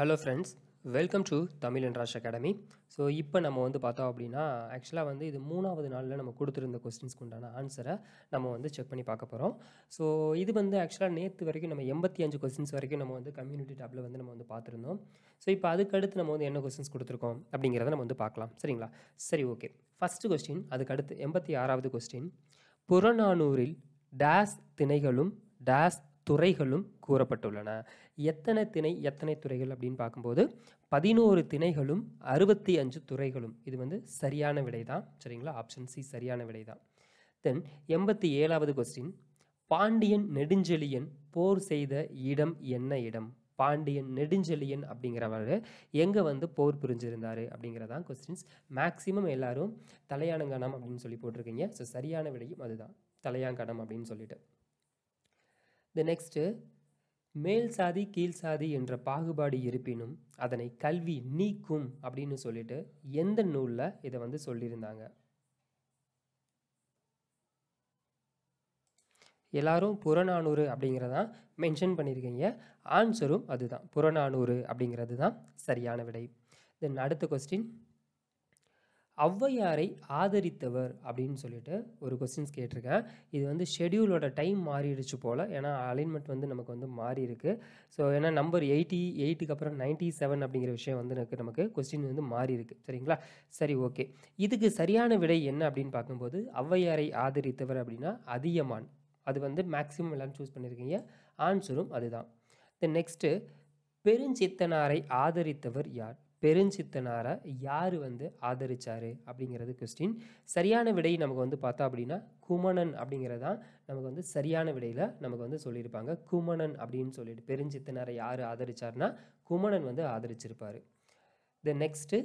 hello friends welcome to Tamil என்றாஷ் academy so இப்போ நம்ம வந்து பார்த்தோம் அப்படின்னா ஆக்சுவலாக வந்து இது மூணாவது நாளில் நம்ம கொடுத்துருந்த கொஸ்டின்ஸ்க்கு உண்டான ஆன்சரை நம்ம வந்து செக் பண்ணி பார்க்க போகிறோம் ஸோ இது வந்து ஆக்சுவலாக நேற்று வரைக்கும் நம்ம எண்பத்தி அஞ்சு கொஸ்டின்ஸ் வரைக்கும் நம்ம வந்து கம்யூனிட்டி டேப்பில் வந்து நம்ம வந்து பார்த்துருந்தோம் ஸோ இப்போ அதுக்கடுத்து நம்ம வந்து என்ன கொஸ்டின்ஸ் கொடுத்துருக்கோம் அப்படிங்கிறத நம்ம வந்து பார்க்கலாம் சரிங்களா சரி ஓகே ஃபஸ்ட்டு கொஸ்டின் அதுக்கடுத்து எண்பத்தி ஆறாவது கொஸ்டின் புறநானூரில் டேஸ் திணைகளும் டேஸ் துறைகளும் கூறப்பட்டுள்ளன எத்தனை திணை எத்தனை துறைகள் அப்படின்னு பார்க்கும்போது பதினோரு திணைகளும் அறுபத்தி அஞ்சு துறைகளும் இது வந்து சரியான விடை தான் சரிங்களா ஆப்ஷன் சி சரியான விடை தான் தென் எண்பத்தி ஏழாவது கொஸ்டின் பாண்டியன் நெடுஞ்செழியன் போர் செய்த இடம் என்ன இடம் பாண்டியன் நெடுஞ்செழியன் அப்படிங்கிறவர் எங்கே வந்து போர் புரிஞ்சிருந்தார் அப்படிங்கிறதான் கொஸ்டின்ஸ் மேக்ஸிமம் எல்லாரும் தலையானங்கானம் அப்படின்னு சொல்லி போட்டிருக்கீங்க ஸோ சரியான விடையும் அதுதான் தலையாங்கணம் அப்படின்னு சொல்லிட்டு த நெக்ஸ்ட்டு மேல் சாதி கீழ் சாதி என்ற பாகுபாடு இருப்பினும் அதனை கல்வி நீக்கும் அப்படின்னு சொல்லிட்டு எந்த நூலில் இதை வந்து சொல்லியிருந்தாங்க எல்லாரும் புறநானூறு அப்படிங்கிறதான் மென்ஷன் பண்ணியிருக்கீங்க ஆன்சரும் அதுதான் புறநானூறு அப்படிங்கிறது தான் சரியான விடை தென் அடுத்த கொஸ்டின் ஔவையாரை ஆதரித்தவர் அப்படின்னு சொல்லிட்டு ஒரு கொஸ்டின்ஸ் கேட்டிருக்கேன் இது வந்து ஷெடியூலோட டைம் மாறிடுச்சு போல் ஏன்னா அலைன்மெண்ட் வந்து நமக்கு வந்து மாறி இருக்குது ஸோ ஏன்னா நம்பர் எயிட்டி எயிட்டுக்கு அப்புறம் நைன்ட்டி செவன் அப்படிங்கிற விஷயம் வந்து எனக்கு நமக்கு கொஸ்டின் வந்து மாறி இருக்குது சரிங்களா சரி ஓகே இதுக்கு சரியான விடை என்ன அப்படின்னு பார்க்கும்போது ஔவையாரை ஆதரித்தவர் அப்படின்னா அதியமான் அது வந்து மேக்ஸிமம் எல்லாரும் சூஸ் பண்ணியிருக்கீங்க ஆன்சரும் அதுதான் தென் நெக்ஸ்ட்டு பெருஞ்சித்தனாரை ஆதரித்தவர் யார் பெருஞ்சித்தனாரை யார் வந்து ஆதரித்தார் அப்படிங்கிறது கொஸ்டின் சரியான விடை நமக்கு வந்து பார்த்தா அப்படின்னா குமணன் அப்படிங்கிறது தான் நமக்கு வந்து சரியான விடையில் நமக்கு வந்து சொல்லியிருப்பாங்க குமணன் அப்படின்னு சொல்லிட்டு பெருஞ்சித்தனாரை யார் ஆதரித்தார்னா குமணன் வந்து ஆதரிச்சிருப்பார் த நெக்ஸ்ட்டு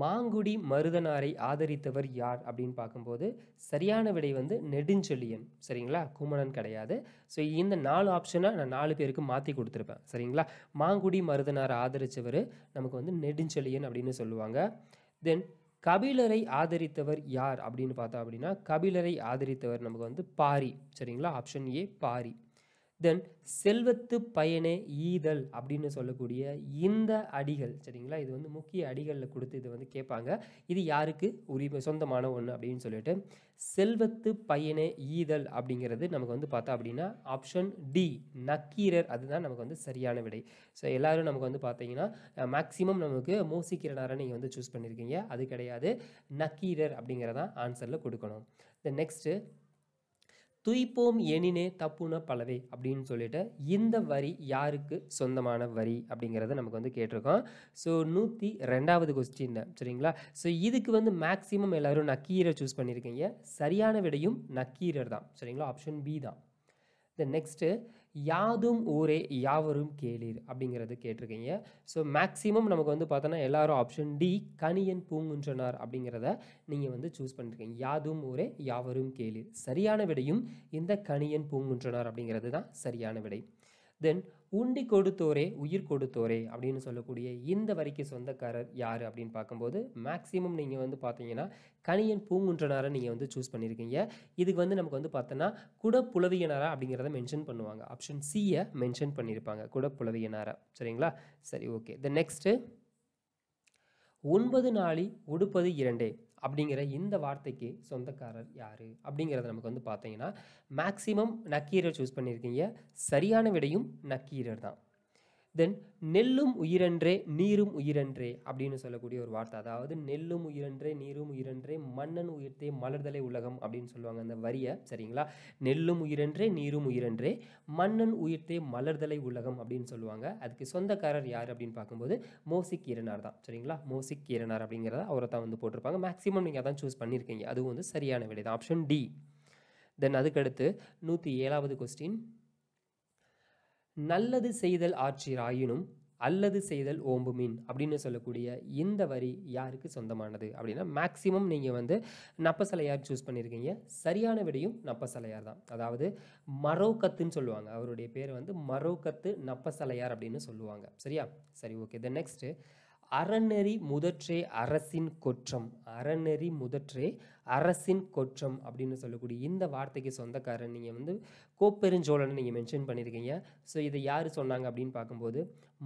மாங்குடி மருதனாரை ஆதரித்தவர் யார் அப்படின்னு பார்க்கும்போது சரியான விடை வந்து நெடுஞ்செழியன் சரிங்களா குமணன் கிடையாது ஸோ இந்த நாலு ஆப்ஷனை நான் நாலு பேருக்கு மாற்றி கொடுத்துருப்பேன் சரிங்களா மாங்குடி மருதனாரை ஆதரித்தவர் நமக்கு வந்து நெடுஞ்செழியன் அப்படின்னு சொல்லுவாங்க தென் கபிலரை ஆதரித்தவர் யார் அப்படின்னு பார்த்தோம் அப்படின்னா கபிலரை ஆதரித்தவர் நமக்கு வந்து பாரி சரிங்களா ஆப்ஷன் ஏ பாரி தென் செல்வத்து பயனே ஈதல் அப்படின்னு சொல்லக்கூடிய இந்த அடிகள் சரிங்களா இது வந்து முக்கிய அடிகளில் கொடுத்து இது வந்து கேட்பாங்க இது யாருக்கு உரிமை சொந்தமான ஒன்று அப்படின்னு சொல்லிட்டு செல்வத்து பயனே ஈதல் அப்படிங்கிறது நமக்கு வந்து பார்த்தா அப்படின்னா ஆப்ஷன் டி நக்கீரர் அதுதான் நமக்கு வந்து சரியான விடை ஸோ எல்லோரும் நமக்கு வந்து பார்த்தீங்கன்னா மேக்ஸிமம் நமக்கு மோசிக்கிறனாரை நீங்கள் வந்து சூஸ் பண்ணியிருக்கீங்க அது கிடையாது நக்கீரர் அப்படிங்கிறதான் ஆன்சரில் கொடுக்கணும் த நெக்ஸ்ட்டு துய்ப்போம் எனினே தப்புன பலவே அப்படின்னு சொல்லிட்டு இந்த வரி யாருக்கு சொந்தமான வரி அப்படிங்கிறத நமக்கு வந்து கேட்டிருக்கோம் ஸோ நூற்றி ரெண்டாவது கொஸ்டின் தான் சரிங்களா ஸோ இதுக்கு வந்து மேக்ஸிமம் எல்லோரும் நக்கீரை சூஸ் பண்ணியிருக்கீங்க சரியான விடையும் நக்கீரர் தான் சரிங்களா ஆப்ஷன் பி தான் தென் நெக்ஸ்ட்டு யாதும் ஊரே யாவரும் கேளீர் அப்படிங்கிறது கேட்டிருக்கீங்க ஸோ மேக்ஸிமம் நமக்கு வந்து பார்த்தோன்னா எல்லாரும் ஆப்ஷன் டி கனியன் பூங்குன்றனார் அப்படிங்கிறத நீங்கள் வந்து சூஸ் பண்ணியிருக்கீங்க யாதும் ஊரே யாவரும் கேளீர் சரியான விடையும் இந்த கனியன் பூங்குன்றனார் அப்படிங்கிறது தான் சரியான விடை தென் உண்டி கொடுத்தோரே உயிர் கொடுத்தோரே அப்படின்னு சொல்லக்கூடிய இந்த வரிக்கு சொந்தக்காரர் யார் அப்படின்னு பார்க்கும்போது மேக்ஸிமம் நீங்கள் வந்து பார்த்தீங்கன்னா கணியன் பூங்குன்றனாரை நீங்கள் வந்து சூஸ் பண்ணியிருக்கீங்க இதுக்கு வந்து நமக்கு வந்து பார்த்தோன்னா குடப்புலவியனாரா அப்படிங்கிறத மென்ஷன் பண்ணுவாங்க ஆப்ஷன் சியை மென்ஷன் பண்ணியிருப்பாங்க குடப்புலவியனாரா சரிங்களா சரி ஓகே த நெக்ஸ்ட்டு ஒன்பது நாளி உடுப்பது இரண்டே அப்படிங்கிற இந்த வார்த்தைக்கு சொந்தக்காரர் யார் அப்படிங்கிறத நமக்கு வந்து பார்த்தீங்கன்னா மேக்ஸிமம் நக்கீரர் சூஸ் பண்ணியிருக்கீங்க சரியான விடையும் நக்கீரர் தான் தென் நெல்லும் உயிரன்றே நீரும் உயிரன்றே அப்படின்னு சொல்லக்கூடிய ஒரு வார்த்தை அதாவது நெல்லும் உயிரன்றே நீரும் உயிரன்றே மன்னன் உயிர்த்தே மலர்தலை உலகம் அப்படின்னு சொல்லுவாங்க அந்த வரியை சரிங்களா நெல்லும் உயிரன்றே நீரும் உயிரன்றே மன்னன் உயிர்த்தே மலர்தலை உலகம் அப்படின்னு சொல்லுவாங்க அதுக்கு சொந்தக்காரர் யார் அப்படின்னு பார்க்கும்போது மோசிக் ஈரனார் தான் சரிங்களா மோசிக் ஈரனார் அப்படிங்கிறத அவரை தான் வந்து போட்டிருப்பாங்க மேக்ஸிமம் நீங்கள் அதான் சூஸ் பண்ணியிருக்கீங்க அதுவும் வந்து சரியான விடை தான் ஆப்ஷன் டி தென் அதுக்கடுத்து நூற்றி ஏழாவது கொஸ்டின் நல்லது செய்தல் ஆற்றிராயினும் அல்லது செய்தல் மீன் அப்படின்னு சொல்லக்கூடிய இந்த வரி யாருக்கு சொந்தமானது அப்படின்னா மேக்சிமம் நீங்கள் வந்து நப்பசலையார் சூஸ் பண்ணியிருக்கீங்க சரியான விடையும் நப்பசலையார் தான் அதாவது மரோக்கத்துன்னு சொல்லுவாங்க அவருடைய பேர் வந்து மரோக்கத்து நப்பசலையார் அப்படின்னு சொல்லுவாங்க சரியா சரி ஓகே த நெக்ஸ்ட்டு அறநெறி முதற்றே அரசின் கொற்றம் அறநெறி முதற்றே அரசின் கொற்றம் அப்படின்னு சொல்லக்கூடிய இந்த வார்த்தைக்கு சொந்தக்காரன் நீங்கள் வந்து கோப்பெருஞ்சோழன் நீங்கள் மென்ஷன் பண்ணியிருக்கீங்க ஸோ இதை யார் சொன்னாங்க அப்படின்னு பார்க்கும்போது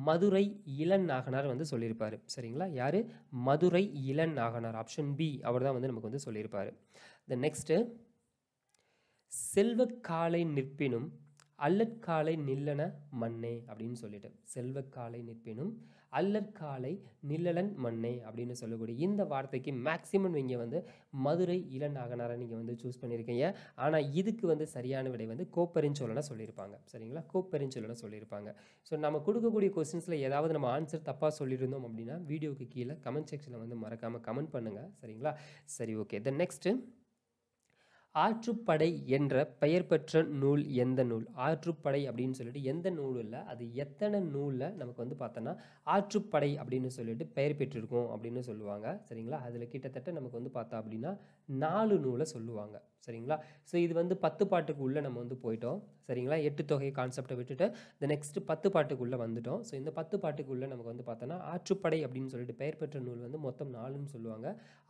மதுரை இளன் நாகனார் வந்து சொல்லியிருப்பார் சரிங்களா யார் மதுரை இளன் நாகனார் ஆப்ஷன் பி அவர் தான் வந்து நமக்கு வந்து சொல்லியிருப்பார் த நெக்ஸ்ட்டு காலை நிற்பினும் அல்லற்காலை நில்லன மண்ணே அப்படின்னு சொல்லிட்டு செல்வக்காலை நிற்பினும் அல்லற்காலை நிழலன் மண்ணை அப்படின்னு சொல்லக்கூடிய இந்த வார்த்தைக்கு மேக்சிமம் நீங்கள் வந்து மதுரை இளநாகனாரை நீங்கள் வந்து சூஸ் பண்ணியிருக்கீங்க ஆனால் இதுக்கு வந்து சரியான விடை வந்து கோப்பரிஞ்சோலனை சொல்லியிருப்பாங்க சரிங்களா கோப்பெருஞ்சொல்லனா சொல்லியிருப்பாங்க ஸோ நம்ம கொடுக்கக்கூடிய கொஸ்டின்ஸில் ஏதாவது நம்ம ஆன்சர் தப்பாக சொல்லியிருந்தோம் அப்படின்னா வீடியோக்கு கீழே கமெண்ட் செக்ஷனில் வந்து மறக்காமல் கமெண்ட் பண்ணுங்கள் சரிங்களா சரி ஓகே தென் நெக்ஸ்ட்டு ஆற்றுப்படை என்ற பெயர் பெற்ற நூல் எந்த நூல் ஆற்றுப்படை அப்படின்னு சொல்லிட்டு எந்த இல்லை அது எத்தனை நூலில் நமக்கு வந்து பார்த்தோன்னா ஆற்றுப்படை அப்படின்னு சொல்லிட்டு பெயர் பெற்றிருக்கோம் அப்படின்னு சொல்லுவாங்க சரிங்களா அதில் கிட்டத்தட்ட நமக்கு வந்து பார்த்தா அப்படின்னா நாலு நூலை சொல்லுவாங்க சரிங்களா ஸோ இது வந்து பத்து பாட்டுக்கு உள்ளே நம்ம வந்து போயிட்டோம் சரிங்களா எட்டு தொகை கான்செப்டை விட்டுட்டு இந்த நெக்ஸ்ட் பத்து பாட்டுக்குள்ளே வந்துட்டோம் ஸோ இந்த பத்து பாட்டுக்குள்ளே நமக்கு வந்து பார்த்தோன்னா ஆற்றுப்படை அப்படின்னு சொல்லிட்டு பெயர் பெற்ற நூல் வந்து மொத்தம் நாலுன்னு சொல்லுவாங்க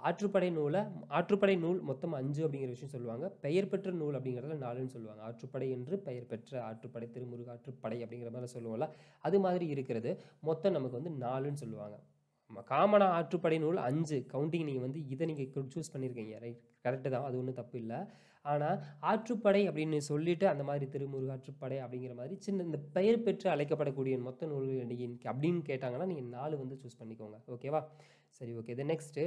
ஆற்றுப்படை நூலை ஆற்றுப்படை நூல் மொத்தம் அஞ்சு அப்படிங்கிற விஷயம் சொல்லுவாங்க பெயர் பெற்ற நூல் அப்படிங்கிறதுல நாலுன்னு சொல்லுவாங்க ஆற்றுப்படை என்று பெயர் பெற்ற ஆற்றுப்படை திருமுருக ஆற்றுப்படை அப்படிங்கிற மாதிரி சொல்லுவோம்ல அது மாதிரி இருக்கிறது மொத்தம் நமக்கு வந்து நாலுன்னு சொல்லுவாங்க காமனாக ஆற்றுப்படை நூல் அஞ்சு கவுண்டிங் நீங்கள் வந்து இதை நீங்கள் சூஸ் பண்ணியிருக்கீங்க ரைட் கரெக்டு தான் அது ஒன்றும் தப்பு இல்லை ஆனால் ஆற்றுப்படை அப்படின்னு சொல்லிட்டு அந்த மாதிரி திருமுருக ஆற்றுப்படை அப்படிங்கிற மாதிரி சின்ன இந்த பெயர் பெற்று அழைக்கப்படக்கூடிய மொத்த நூல்களின் அப்படின்னு கேட்டாங்கன்னா நீங்கள் நாலு வந்து சூஸ் பண்ணிக்கோங்க ஓகேவா சரி ஓகே இது நெக்ஸ்ட்டு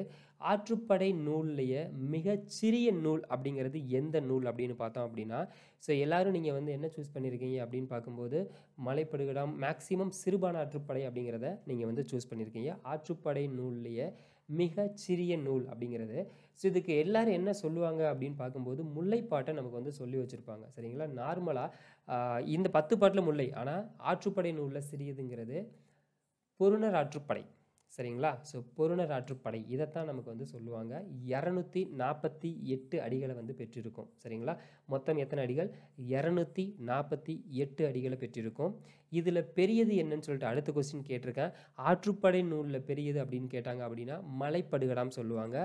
ஆற்றுப்படை நூல்லையே மிகச்சிறிய நூல் அப்படிங்கிறது எந்த நூல் அப்படின்னு பார்த்தோம் அப்படின்னா ஸோ எல்லோரும் நீங்கள் வந்து என்ன சூஸ் பண்ணியிருக்கீங்க அப்படின்னு பார்க்கும்போது மலைப்படுகடாம் மேக்ஸிமம் சிறுபான ஆற்றுப்படை அப்படிங்கிறத நீங்கள் வந்து சூஸ் பண்ணியிருக்கீங்க ஆற்றுப்படை நூல்லையே மிக சிறிய நூல் அப்படிங்கிறது ஸோ இதுக்கு எல்லாரும் என்ன சொல்லுவாங்க அப்படின்னு பார்க்கும்போது முல்லைப்பாட்டை நமக்கு வந்து சொல்லி வச்சுருப்பாங்க சரிங்களா நார்மலாக இந்த பத்து பாட்டில் முல்லை ஆனால் ஆற்றுப்படை நூலில் சிறியதுங்கிறது பொருணர் ஆற்றுப்படை சரிங்களா ஸோ பொருணர் ஆற்றுப்படை இதைத்தான் நமக்கு வந்து சொல்லுவாங்க இரநூத்தி நாற்பத்தி எட்டு அடிகளை வந்து பெற்றிருக்கும் சரிங்களா மொத்தம் எத்தனை அடிகள் இரநூத்தி நாற்பத்தி எட்டு அடிகளை பெற்றிருக்கும் இதில் பெரியது என்னன்னு சொல்லிட்டு அடுத்த கொஸ்டின் கேட்டிருக்கேன் ஆற்றுப்படை நூலில் பெரியது அப்படின்னு கேட்டாங்க அப்படின்னா மலைப்படுகடாம் சொல்லுவாங்க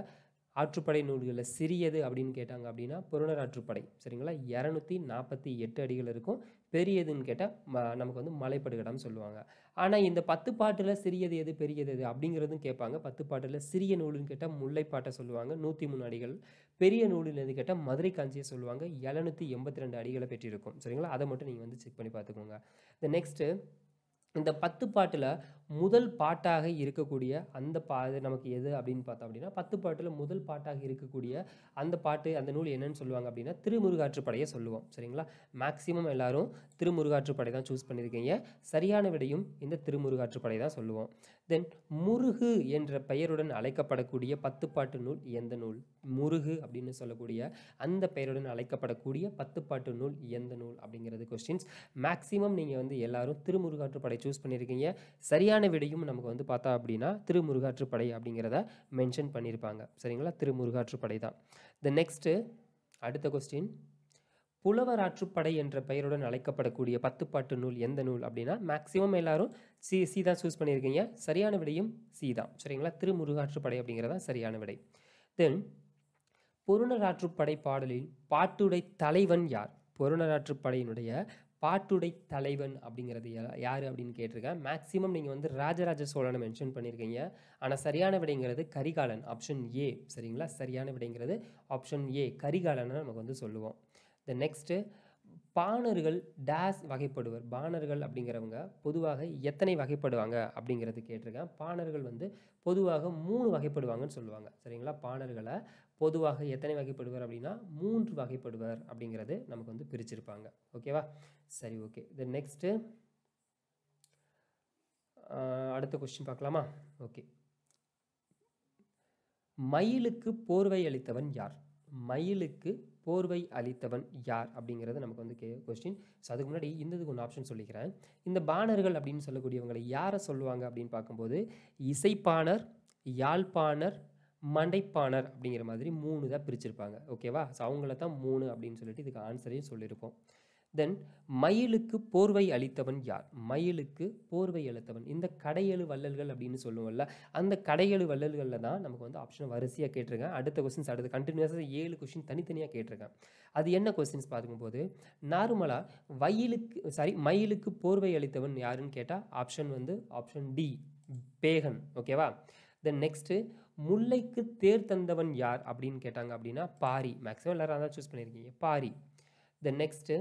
ஆற்றுப்படை நூல்களில் சிறியது அப்படின்னு கேட்டாங்க அப்படின்னா புறநர் ஆற்றுப்படை சரிங்களா இரநூத்தி நாற்பத்தி எட்டு அடிகள் இருக்கும் பெரியதுன்னு கேட்டால் ம நமக்கு வந்து மலைப்படுகடான்னு சொல்லுவாங்க ஆனால் இந்த பத்து பாட்டில் சிறியது எது பெரியது எது அப்படிங்கிறதும் கேட்பாங்க பத்து பாட்டில் சிறிய நூலுன்னு கேட்டால் முல்லைப்பாட்டை சொல்லுவாங்க நூற்றி மூணு அடிகள் பெரிய நூலுன்னு எது கேட்டால் மதுரை காஞ்சியை சொல்லுவாங்க எழுநூற்றி எண்பத்தி ரெண்டு அடிகளை பெற்றிருக்கும் சரிங்களா அதை மட்டும் நீங்கள் வந்து செக் பண்ணி பார்த்துக்கோங்க இந்த நெக்ஸ்ட்டு இந்த பத்து பாட்டில் முதல் பாட்டாக இருக்கக்கூடிய அந்த பா நமக்கு எது அப்படின்னு பார்த்தோம் அப்படின்னா பத்து பாட்டில் முதல் பாட்டாக இருக்கக்கூடிய அந்த பாட்டு அந்த நூல் என்னன்னு சொல்லுவாங்க அப்படின்னா திருமுருகாற்றுப்படையை சொல்லுவோம் சரிங்களா மேக்ஸிமம் எல்லாரும் திருமுருகாற்றுப்படை தான் சூஸ் பண்ணியிருக்கீங்க சரியான விடையும் இந்த திருமுருகாற்றுப்படை தான் சொல்லுவோம் தென் முருகு என்ற பெயருடன் அழைக்கப்படக்கூடிய பத்து பாட்டு நூல் எந்த நூல் முருகு அப்படின்னு சொல்லக்கூடிய அந்த பெயருடன் அழைக்கப்படக்கூடிய பத்து பாட்டு நூல் எந்த நூல் அப்படிங்கிறது கொஸ்டின்ஸ் மேக்ஸிமம் நீங்கள் வந்து எல்லாரும் திருமுருகாற்றுப்படை சூஸ் பண்ணியிருக்கீங்க சரியான சரியான விடையும் நமக்கு வந்து பார்த்தா அப்படின்னா திருமுருகாற்றுப்படை அப்படிங்கிறத மென்ஷன் பண்ணியிருப்பாங்க சரிங்களா திருமுருகாற்றுப்படை தான் த நெக்ஸ்ட்டு அடுத்த கொஸ்டின் புலவர் ஆற்றுப்படை என்ற பெயருடன் அழைக்கப்படக்கூடிய பத்துப்பாட்டு நூல் எந்த நூல் அப்படின்னா மேக்சிமம் எல்லாரும் சி சி தான் சூஸ் பண்ணியிருக்கீங்க சரியான விடையும் சி தான் சரிங்களா திருமுருகாற்றுப்படை அப்படிங்கிறதா சரியான விடை தென் பொருணராற்றுப்படை பாடலில் பாட்டுடை தலைவன் யார் பொருணராற்றுப்படையினுடைய பாட்டுடை தலைவன் அப்படிங்கிறது யார் அப்படின்னு கேட்டிருக்கேன் மேக்ஸிமம் நீங்கள் வந்து ராஜராஜ சோழனை மென்ஷன் பண்ணியிருக்கீங்க ஆனால் சரியான விடைங்கிறது கரிகாலன் ஆப்ஷன் ஏ சரிங்களா சரியான விடைங்கிறது ஆப்ஷன் ஏ கரிகாலன் நமக்கு வந்து சொல்லுவோம் த நெக்ஸ்ட்டு பாணர்கள் டேஸ் வகைப்படுவர் பாணர்கள் அப்படிங்கிறவங்க பொதுவாக எத்தனை வகைப்படுவாங்க அப்படிங்கிறது கேட்டிருக்கேன் பாணர்கள் வந்து பொதுவாக மூணு வகைப்படுவாங்கன்னு சொல்லுவாங்க சரிங்களா பாணர்களை பொதுவாக எத்தனை வகைப்படுவர் அப்படின்னா மூன்று வகைப்படுவர் அப்படிங்கிறது நமக்கு வந்து பிரிச்சிருப்பாங்க ஓகேவா சரி ஓகே த நெக்ஸ்ட்டு அடுத்த கொஸ்டின் பார்க்கலாமா ஓகே மயிலுக்கு போர்வை அளித்தவன் யார் மயிலுக்கு போர்வை அளித்தவன் யார் அப்படிங்கிறது நமக்கு வந்து கே கொஸ்டின் ஸோ அதுக்கு முன்னாடி இந்த இதுக்கு ஒன்று ஆப்ஷன் சொல்லிக்கிறேன் இந்த பாணர்கள் அப்படின்னு சொல்லக்கூடியவங்களை யாரை சொல்லுவாங்க அப்படின்னு பார்க்கும்போது இசைப்பாணர் யாழ்ப்பாணர் மண்டைப்பாணர் அப்படிங்கிற மாதிரி மூணு தான் பிரிச்சிருப்பாங்க ஓகேவா ஸோ அவங்கள தான் மூணு அப்படின்னு சொல்லிட்டு இதுக்கு ஆன்சரையும் சொல்லியிருப்போம் தென் மயிலுக்கு போர்வை அளித்தவன் யார் மயிலுக்கு போர்வை அளித்தவன் இந்த கடையழு வள்ளல்கள் அப்படின்னு சொல்லுவோம்ல அந்த கடையழு வள்ளல்களில் தான் நமக்கு வந்து ஆப்ஷன் வரிசையாக கேட்டிருக்கேன் அடுத்த கொஸ்டின்ஸ் அடுத்து கண்டினியூஸாக ஏழு கொஸ்டின் தனித்தனியாக கேட்டிருக்கேன் அது என்ன கொஸ்டின்ஸ் பார்க்கும்போது நார்மலாக வயலுக்கு சாரி மயிலுக்கு போர்வை அளித்தவன் யாருன்னு கேட்டால் ஆப்ஷன் வந்து ஆப்ஷன் டி பேகன் ஓகேவா தென் நெக்ஸ்ட்டு முல்லைக்கு தேர் தந்தவன் யார் அப்படின்னு கேட்டாங்க அப்படின்னா பாரி மேக்ஸிமம் எல்லாரும் அதான் சூஸ் பண்ணியிருக்கீங்க பாரி தென் நெக்ஸ்ட்டு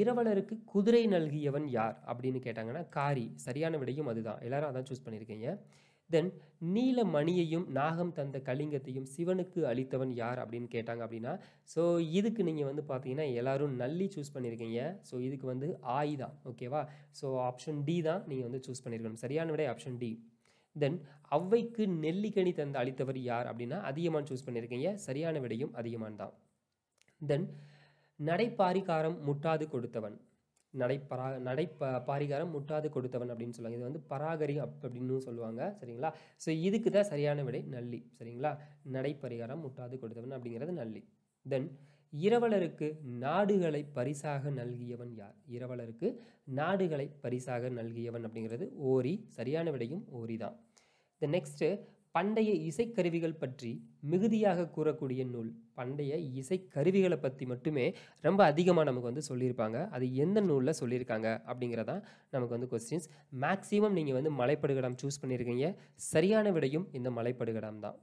இரவலருக்கு குதிரை நல்கியவன் யார் அப்படின்னு கேட்டாங்கன்னா காரி சரியான விடையும் அதுதான் எல்லாரும் அதான் சூஸ் பண்ணியிருக்கீங்க தென் நீல மணியையும் நாகம் தந்த கலிங்கத்தையும் சிவனுக்கு அளித்தவன் யார் அப்படின்னு கேட்டாங்க அப்படின்னா ஸோ இதுக்கு நீங்கள் வந்து பார்த்தீங்கன்னா எல்லாரும் நல்லி சூஸ் பண்ணியிருக்கீங்க ஸோ இதுக்கு வந்து ஆய் தான் ஓகேவா ஸோ ஆப்ஷன் டி தான் நீங்கள் வந்து சூஸ் பண்ணியிருக்கணும் சரியான விட ஆப்ஷன் டி தென் அவைக்கு நெல்லிக்கனி தந்த அளித்தவர் யார் அப்படின்னா அதிகமான் சூஸ் பண்ணியிருக்கீங்க சரியான விடையும் அதிகமான் தான் தென் நடைப்பாரிகாரம் முட்டாது கொடுத்தவன் நடைப்பரா நடை பாரிகாரம் முட்டாது கொடுத்தவன் அப்படின்னு சொல்லுவாங்க இது வந்து பராகரி அப் அப்படின்னு சொல்லுவாங்க சரிங்களா ஸோ இதுக்கு தான் சரியான விடை நல்லி சரிங்களா நடைப்பரிகாரம் முட்டாது கொடுத்தவன் அப்படிங்கிறது நல்லி தென் இரவலருக்கு நாடுகளை பரிசாக நல்கியவன் யார் இரவலருக்கு நாடுகளை பரிசாக நல்கியவன் அப்படிங்கிறது ஓரி சரியான விடையும் ஓரி தான் த நெக்ஸ்ட்டு பண்டைய இசைக்கருவிகள் பற்றி மிகுதியாக கூறக்கூடிய நூல் பண்டைய இசைக்கருவிகளை பற்றி மட்டுமே ரொம்ப அதிகமாக நமக்கு வந்து சொல்லியிருப்பாங்க அது எந்த நூலில் சொல்லியிருக்காங்க அப்படிங்கிறதான் நமக்கு வந்து கொஸ்டின்ஸ் மேக்ஸிமம் நீங்கள் வந்து மலைப்படுகடம் சூஸ் பண்ணியிருக்கீங்க சரியான விடையும் இந்த மலைப்படுகடம் தான்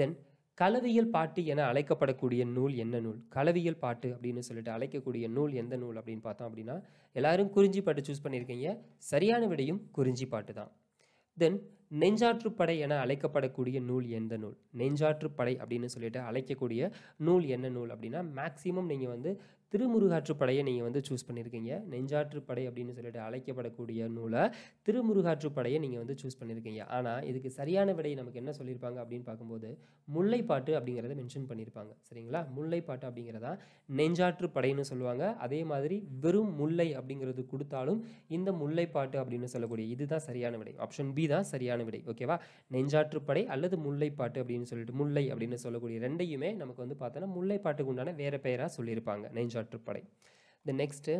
தென் கலவியல் பாட்டு என அழைக்கப்படக்கூடிய நூல் என்ன நூல் கலவியல் பாட்டு அப்படின்னு சொல்லிட்டு அழைக்கக்கூடிய நூல் எந்த நூல் அப்படின்னு பார்த்தோம் அப்படின்னா எல்லாரும் குறிஞ்சி பாட்டு சூஸ் பண்ணியிருக்கீங்க சரியான விடையும் குறிஞ்சி பாட்டு தான் தென் நெஞ்சாற்றுப்படை என அழைக்கப்படக்கூடிய நூல் எந்த நூல் நெஞ்சாற்றுப்படை அப்படின்னு சொல்லிட்டு அழைக்கக்கூடிய நூல் என்ன நூல் அப்படின்னா மேக்சிமம் நீங்கள் வந்து திருமுருகாற்றுப்படையை நீங்கள் வந்து சூஸ் பண்ணியிருக்கீங்க நெஞ்சாற்றுப்படை அப்படின்னு சொல்லிட்டு அழைக்கப்படக்கூடிய நூலை திருமுருகாற்றுப்படையை நீங்கள் வந்து சூஸ் பண்ணியிருக்கீங்க ஆனால் இதுக்கு சரியான விடையை நமக்கு என்ன சொல்லியிருப்பாங்க அப்படின்னு பார்க்கும்போது முல்லைப்பாட்டு அப்படிங்கிறத மென்ஷன் பண்ணியிருப்பாங்க சரிங்களா முல்லைப்பாட்டு அப்படிங்கிறதா நெஞ்சாற்றுப்படைன்னு சொல்லுவாங்க அதே மாதிரி வெறும் முல்லை அப்படிங்கிறது கொடுத்தாலும் இந்த முல்லைப்பாட்டு அப்படின்னு சொல்லக்கூடிய இதுதான் சரியான விடை ஆப்ஷன் பி தான் சரியான விடை ஓகேவா நெஞ்சாற்றுப்படை அல்லது முல்லைப்பாட்டு அப்படின்னு சொல்லிட்டு முல்லை அப்படின்னு சொல்லக்கூடிய ரெண்டையுமே நமக்கு வந்து பார்த்தோன்னா முல்லைப்பாட்டுக்கு உண்டான வேறு பெயராக சொல்லியிருப்பாங்க நெஞ்சாற்று கற்றுப்படை இந்த நெக்ஸ்ட்டு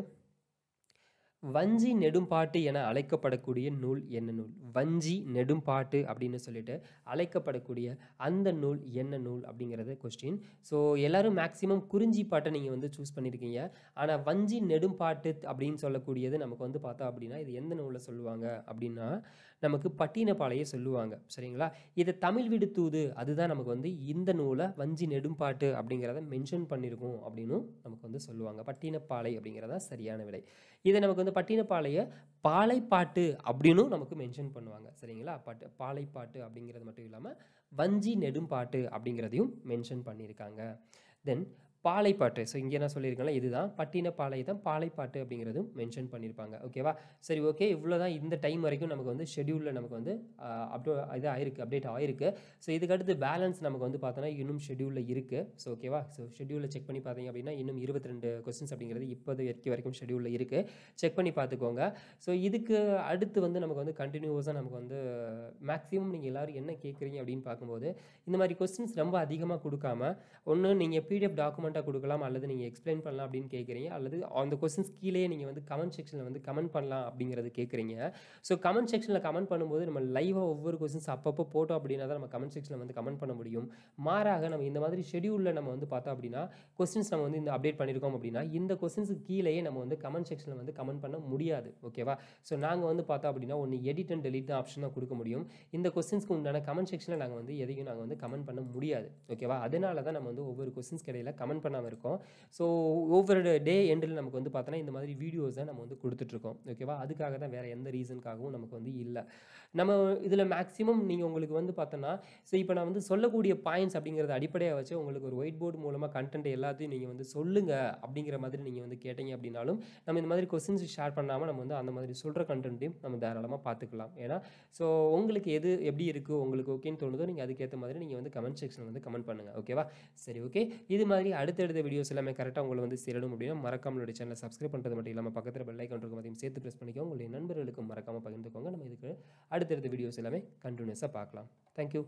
வஞ்சி நெடும்பாட்டு என அழைக்கப்படக்கூடிய நூல் என்ன நூல் வஞ்சி நெடும்பாட்டு அப்படின்னு சொல்லிட்டு அழைக்கப்படக்கூடிய அந்த நூல் என்ன நூல் அப்படிங்கிறது கொஸ்டின் ஸோ எல்லோரும் மேக்ஸிமம் குறிஞ்சி பாட்டை நீங்கள் வந்து சூஸ் பண்ணியிருக்கீங்க ஆனால் வஞ்சி நெடும்பாட்டு அப்படின்னு சொல்லக்கூடியது நமக்கு வந்து பார்த்தோம் அப்படின்னா இது எந்த நூலில் சொல்லுவாங்க அப்படின்னா நமக்கு பட்டினப்பாளைய சொல்லுவாங்க சரிங்களா இதை தமிழ் விடுத்தூது அதுதான் நமக்கு வந்து இந்த நூலை வஞ்சி நெடும்பாட்டு அப்படிங்கிறத மென்ஷன் பண்ணியிருக்கோம் அப்படின்னு நமக்கு வந்து சொல்லுவாங்க பட்டினப்பாளை அப்படிங்கிறதா சரியான விடை இதை நமக்கு வந்து பட்டினப்பாளைய பாலைப்பாட்டு அப்படின்னும் நமக்கு மென்ஷன் பண்ணுவாங்க சரிங்களா பாட்டு பாலைப்பாட்டு அப்படிங்கிறது மட்டும் இல்லாமல் வஞ்சி நெடும்பாட்டு அப்படிங்கிறதையும் மென்ஷன் பண்ணியிருக்காங்க தென் பாலைப்பாட்டு ஸோ இங்கே என்ன சொல்லியிருக்கலாம் இதுதான் பட்டின பாலை தான் பாலைப்பாட்டு அப்படிங்கிறதும் மென்ஷன் பண்ணியிருப்பாங்க ஓகேவா சரி ஓகே இவ்வளோ தான் இந்த டைம் வரைக்கும் நமக்கு வந்து ஷெடியூலில் நமக்கு வந்து அப்டோ இது ஆயிருக்கு அப்டேட் ஆயிருக்கு ஸோ இதுக்கடுத்து பேலன்ஸ் நமக்கு வந்து பார்த்தோன்னா இன்னும் ஷெடியூலில் இருக்குது ஸோ ஓகேவா ஸோ ஷெடியூலில் செக் பண்ணி பார்த்தீங்க அப்படின்னா இன்னும் இருபத்தி ரெண்டு கொஸ்டின்ஸ் அப்படிங்கிறது இப்போது வரைக்கும் வரைக்கும் ஷெடியூலில் இருக்குது செக் பண்ணி பார்த்துக்கோங்க ஸோ இதுக்கு அடுத்து வந்து நமக்கு வந்து கண்டினியூஸாக நமக்கு வந்து மேக்ஸிமம் நீங்கள் எல்லோரும் என்ன கேட்குறீங்க அப்படின்னு பார்க்கும்போது இந்த மாதிரி கொஸ்டின்ஸ் ரொம்ப அதிகமாக கொடுக்காம ஒன்று நீங்கள் பிடிஎஃப் டாக்குமெண்ட் கமெண்ட்டை கொடுக்கலாம் அல்லது நீங்கள் எக்ஸ்பிளைன் பண்ணலாம் அப்படின்னு கேட்குறீங்க அல்லது அந்த கொஸ்டின்ஸ் கீழே நீங்கள் வந்து கமெண்ட் செக்ஷனில் வந்து கமெண்ட் பண்ணலாம் அப்படிங்கிறது கேட்குறீங்க ஸோ கமெண்ட் செக்ஷனில் கமெண்ட் பண்ணும்போது நம்ம லைவாக ஒவ்வொரு கொஸ்டின்ஸ் அப்பப்போ போட்டோம் அப்படின்னா தான் நம்ம கமெண்ட் செக்ஷனில் வந்து கமெண்ட் பண்ண முடியும் மாறாக நம்ம இந்த மாதிரி ஷெடியூலில் நம்ம வந்து பார்த்தோம் அப்படின்னா கொஸ்டின்ஸ் நம்ம வந்து இந்த அப்டேட் பண்ணியிருக்கோம் அப்படின்னா இந்த கொஸ்டின்ஸுக்கு கீழேயே நம்ம வந்து கமெண்ட் செக்ஷனில் வந்து கமெண்ட் பண்ண முடியாது ஓகேவா ஸோ நாங்கள் வந்து பார்த்தோம் அப்படின்னா ஒன்று எடிட் அண்ட் டெலிட் தான் ஆப்ஷன் தான் கொடுக்க முடியும் இந்த கொஸ்டின்ஸ்க்கு உண்டான கமெண்ட் செக்ஷனில் நாங்கள் வந்து எதையும் நாங்கள் வந்து கமெண்ட் பண்ண முடியாது ஓகேவா அதனால தான் நம்ம வந்து ஒவ்வொரு கொஸ்டின்ஸ் கடையில் கமெண்ட் பண்ணாமல் இருக்கோம் ஸோ ஒவ்வொரு டே எண்டில் நமக்கு வந்து பார்த்தோன்னா இந்த மாதிரி வீடியோஸை நம்ம வந்து கொடுத்துட்ருக்கோம் ஓகேவா அதுக்காக தான் வேறு எந்த ரீசனுக்காகவும் நமக்கு வந்து இல்லை நம்ம இதில் மேக்ஸிமம் நீங்கள் உங்களுக்கு வந்து பார்த்தோன்னா ஸோ இப்போ நான் வந்து சொல்லக்கூடிய பாயிண்ட்ஸ் அப்படிங்கிறத அடிப்படையாக வச்சு உங்களுக்கு ஒரு ஒயிட் போர்டு மூலமாக கண்டென்ட் எல்லாத்தையும் நீங்கள் வந்து சொல்லுங்கள் அப்படிங்கிற மாதிரி நீங்கள் வந்து கேட்டீங்க அப்படின்னாலும் நம்ம இந்த மாதிரி கொஸ்டின்ஸ் ஷேர் பண்ணாமல் நம்ம வந்து அந்த மாதிரி சொல்கிற கண்டென்ட்டையும் நம்ம தாராளமாக பார்த்துக்கலாம் ஏன்னா ஸோ உங்களுக்கு எது எப்படி இருக்குது உங்களுக்கு ஓகேன்னு தோணுதோ நீங்கள் அதுக்கேற்ற மாதிரி நீங்கள் வந்து கமெண்ட் செக்ஷனில் வந்து கமெண்ட் பண்ணுங்கள் ஓகேவா சரி ஓகே இது மாதிரி அடுத்த அடுத்தடுத்த வீடியோஸ் எல்லாமே கரெக்டாக உங்களை வந்து சேரணும் அப்படின்னா மறக்காமலுடைய சேனலை சப்ஸ்கிரைப் பண்ணுறது மட்டும் இல்லாமல் பக்கத்தில் பெல் ஐக்கான் இருக்கும் அதையும் சேர்த்து ப்ரெஸ் பண்ணிக்கோங்க உங்களுடைய நண்பர்களுக்கும் மறக்காமல் பகிர்ந்துக்கோங்க நம்ம இதுக்கு அடுத்தடுத்த வீடியோஸ் எல்லாமே கண்டினியூஸாக பார்க்கலாம் தேங்க்யூ